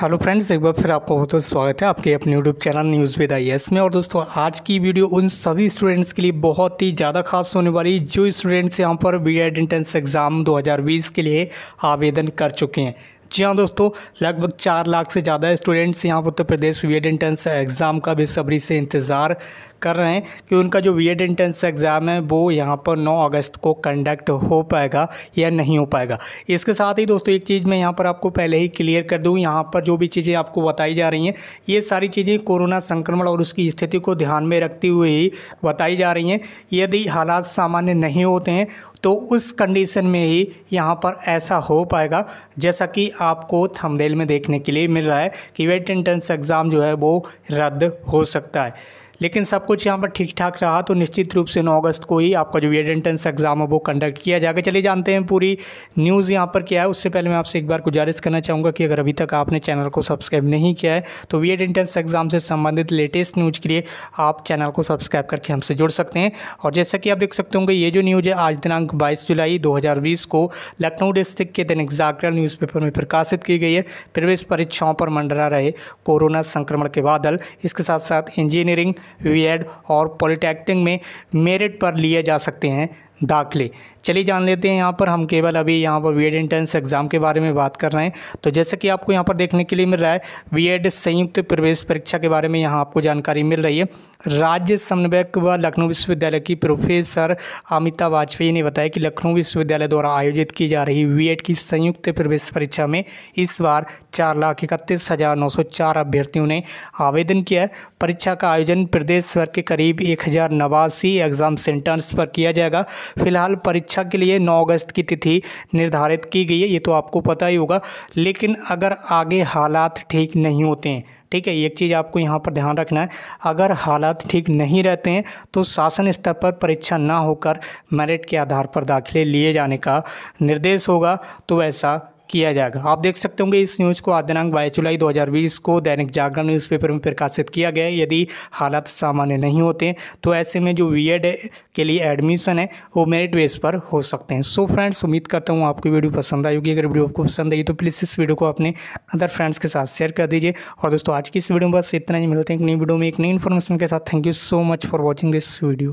hello friends एक बार फिर आपका बहुत बहुत स्वागत है आपके अपने YouTube channel news with I S में और दोस्तों आज की वीडियो उन सभी स्टूडेंट्स के लिए बहुत ही ज़्यादा खास होने वाली जो स्टूडेंट्स यहाँ पर बी एड एंट्रेंस एग्ज़ाम 2020 के लिए आवेदन कर चुके हैं जी हाँ दोस्तों लगभग चार लाख से ज़्यादा स्टूडेंट्स यहाँ Uttar Pradesh B Ed entrance exam का बेसब्री से इंतज़ार कर रहे हैं कि उनका जो वी एड एंट्रेंस एग्ज़ाम है वो यहाँ पर 9 अगस्त को कंडक्ट हो पाएगा या नहीं हो पाएगा इसके साथ ही दोस्तों एक चीज़ मैं यहाँ पर आपको पहले ही क्लियर कर दूँ यहाँ पर जो भी चीज़ें आपको बताई जा रही हैं ये सारी चीज़ें कोरोना संक्रमण और उसकी स्थिति को ध्यान में रखते हुए ही बताई जा रही हैं यदि हालात सामान्य नहीं होते हैं तो उस कंडीशन में ही यहाँ पर ऐसा हो पाएगा जैसा कि आपको थंबनेल में देखने के लिए मिल रहा है कि वेट एंट्रेंस एग्ज़ाम जो है वो रद्द हो सकता है लेकिन सब कुछ यहाँ पर ठीक ठाक रहा तो निश्चित रूप से नौ अगस्त को ही आपका जो एड एंट्रेंस एग्ज़ाम है वो कंडक्ट किया जाएगा चलिए जानते हैं पूरी न्यूज़ यहाँ पर क्या है उससे पहले मैं आपसे एक बार गुजारिश करना चाहूँगा कि अगर अभी तक आपने चैनल को सब्सक्राइब नहीं किया है तो वी एड एंट्रेंस एग्ज़ाम से संबंधित लेटेस्ट न्यूज़ के लिए आप चैनल को सब्सक्राइब करके हमसे जुड़ सकते हैं और जैसा कि आप देख सकते होंगे ये जो न्यूज़ है आज दिनांक बाईस जुलाई दो को लखनऊ डिस्ट्रिक्ट के दैनिक जागरण न्यूज़पेपर में प्रकाशित की गई है प्रवेश परीक्षाओं पर मंडरा रहे कोरोना संक्रमण के बादल इसके साथ साथ इंजीनियरिंग वी एड और पॉलिटेक्निक में मेरिट पर लिए जा सकते हैं दाखिले चलिए जान लेते हैं यहाँ पर हम केवल अभी यहाँ पर वीएड एंट्रेंस एग्ज़ाम के बारे में बात कर रहे हैं तो जैसे कि आपको यहाँ पर देखने के लिए मिल रहा है वीएड संयुक्त प्रवेश परीक्षा के बारे में यहाँ आपको जानकारी मिल रही है राज्य समन्वयक व लखनऊ विश्वविद्यालय की प्रोफेसर अमिता वाजपेयी ने बताया कि लखनऊ विश्वविद्यालय द्वारा आयोजित की जा रही वीएड की संयुक्त प्रवेश परीक्षा में इस बार चार लाख इकतीस हज़ार नौ सौ चार अभ्यर्थियों ने आवेदन किया है परीक्षा का आयोजन प्रदेश भर के करीब एक हज़ार नवासी एग्ज़ाम सेंटर्स पर किया जाएगा फिलहाल परीक्षा के लिए नौ अगस्त की तिथि निर्धारित की गई है ये तो आपको पता ही होगा लेकिन अगर आगे हालात ठीक नहीं होते हैं ठीक है एक चीज़ आपको यहाँ पर ध्यान रखना है अगर हालात ठीक नहीं रहते हैं तो शासन स्तर पर परीक्षा ना होकर मेरिट के आधार पर दाखिले लिए जाने का निर्देश होगा तो ऐसा किया जाएगा आप देख सकते होंगे इस न्यूज़ को दिनांक बाईस जुलाई 2020 को दैनिक जागरण न्यूज़पेपर में प्रकाशित किया गया यदि हालात सामान्य नहीं होते तो ऐसे में जो वी के लिए एडमिशन है वो मेरिट बेस पर हो सकते हैं सो फ्रेंड्स उम्मीद करता हूँ आपकी वीडियो पसंद आई होगी अगर वीडियो आपको पसंद आई तो प्लीज़ इस वीडियो को अपने अदर फ्रेंड्स के साथ शेयर कर दीजिए और दोस्तों आज की इस वीडियो में बस इतना ही मिलते हैं एक नई वीडियो में एक नई इन्फॉर्मेशन के साथ thank you so much for watching this video